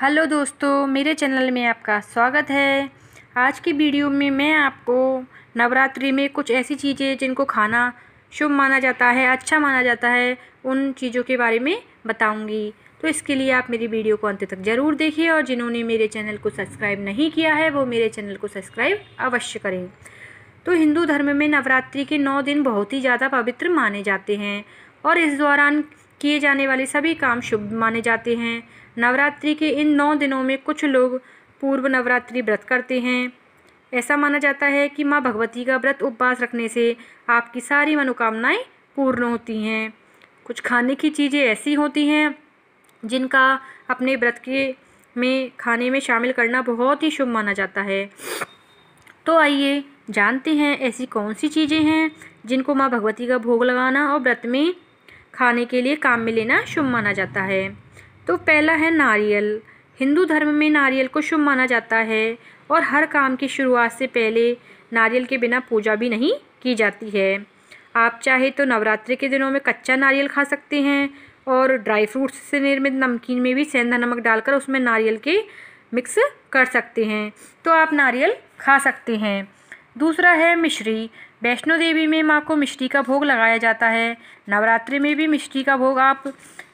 hello दोस्तों मेरे channel में आपका स्वागत है आज की वीडियो में मैं आपको नवरात्रि में कुछ ऐसी चीज़ें जिनको खाना शुभ माना जाता है अच्छा माना जाता है उन चीज़ों के बारे में बताऊंगी तो इसके लिए आप मेरी वीडियो को अंत तक ज़रूर देखिए और जिन्होंने मेरे चैनल को सब्सक्राइब नहीं किया है वो मेरे चैनल को सब्सक्राइब अवश्य करें तो हिंदू धर्म में नवरात्रि के नौ दिन बहुत ही ज़्यादा पवित्र माने जाते हैं और इस दौरान किए जाने वाले सभी काम शुभ माने जाते हैं नवरात्रि के इन नौ दिनों में कुछ लोग पूर्व नवरात्रि व्रत करते हैं ऐसा माना जाता है कि माँ भगवती का व्रत उपवास रखने से आपकी सारी मनोकामनाएं पूर्ण होती हैं कुछ खाने की चीज़ें ऐसी होती हैं जिनका अपने व्रत के में खाने में शामिल करना बहुत ही शुभ माना जाता है तो आइए जानते हैं ऐसी कौन सी चीज़ें हैं जिनको माँ भगवती का भोग लगाना और व्रत में खाने के लिए काम में लेना शुभ माना जाता है तो पहला है नारियल हिंदू धर्म में नारियल को शुभ माना जाता है और हर काम की शुरुआत से पहले नारियल के बिना पूजा भी नहीं की जाती है आप चाहे तो नवरात्रि के दिनों में कच्चा नारियल खा सकते हैं और ड्राई फ्रूट्स से निर्मित नमकीन में भी सेंधा नमक डालकर उसमें नारियल के मिक्स कर सकते हैं तो आप नारियल खा सकते हैं दूसरा है मिश्री वैष्णो देवी में माँ को मिश्री का भोग लगाया जाता है नवरात्रि में भी मिश्री का भोग आप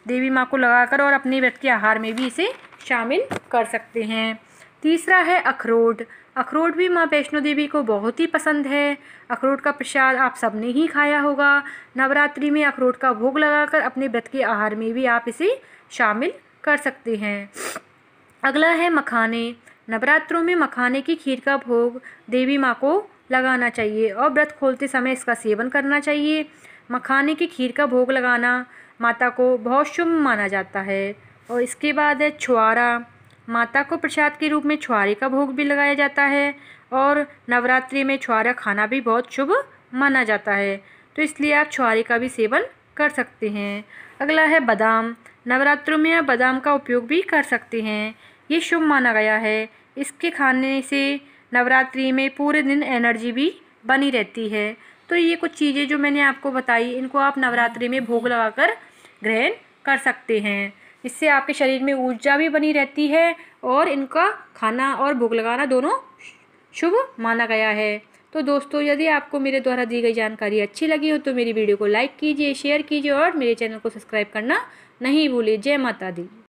देवी माँ को लगाकर और अपने व्रत के आहार में भी इसे शामिल कर सकते हैं तीसरा है अखरोट अखरोट भी माँ वैष्णो देवी को बहुत ही पसंद है अखरोट का प्रसाद आप सबने ही खाया होगा नवरात्रि में अखरोट का भोग लगाकर अपने व्रत के आहार में भी आप इसे शामिल कर सकते हैं अगला है मखाने नवरात्रों में मखाने की खीर का भोग देवी माँ को लगाना चाहिए और व्रत खोलते समय इसका सेवन करना चाहिए मखाने की खीर का भोग लगाना माता को बहुत शुभ माना जाता है और इसके बाद है छुआरा माता को प्रसाद के रूप में छुआरे का भोग भी लगाया जाता है और नवरात्रि में छुआरा खाना भी बहुत शुभ माना जाता है तो इसलिए आप छुआरे का भी सेवन कर सकते हैं अगला है बादाम नवरात्रों में आप बादाम का उपयोग भी कर सकते हैं ये शुभ माना गया है इसके खाने से नवरात्रि में पूरे दिन एनर्जी भी बनी रहती है तो ये कुछ चीज़ें जो मैंने आपको बताई इनको आप नवरात्रि में भोग लगाकर ग्रहण कर सकते हैं इससे आपके शरीर में ऊर्जा भी बनी रहती है और इनका खाना और भोग लगाना दोनों शुभ माना गया है तो दोस्तों यदि आपको मेरे द्वारा दी गई जानकारी अच्छी लगी हो तो मेरी वीडियो को लाइक कीजिए शेयर कीजिए और मेरे चैनल को सब्सक्राइब करना नहीं भूलिए जय माता दी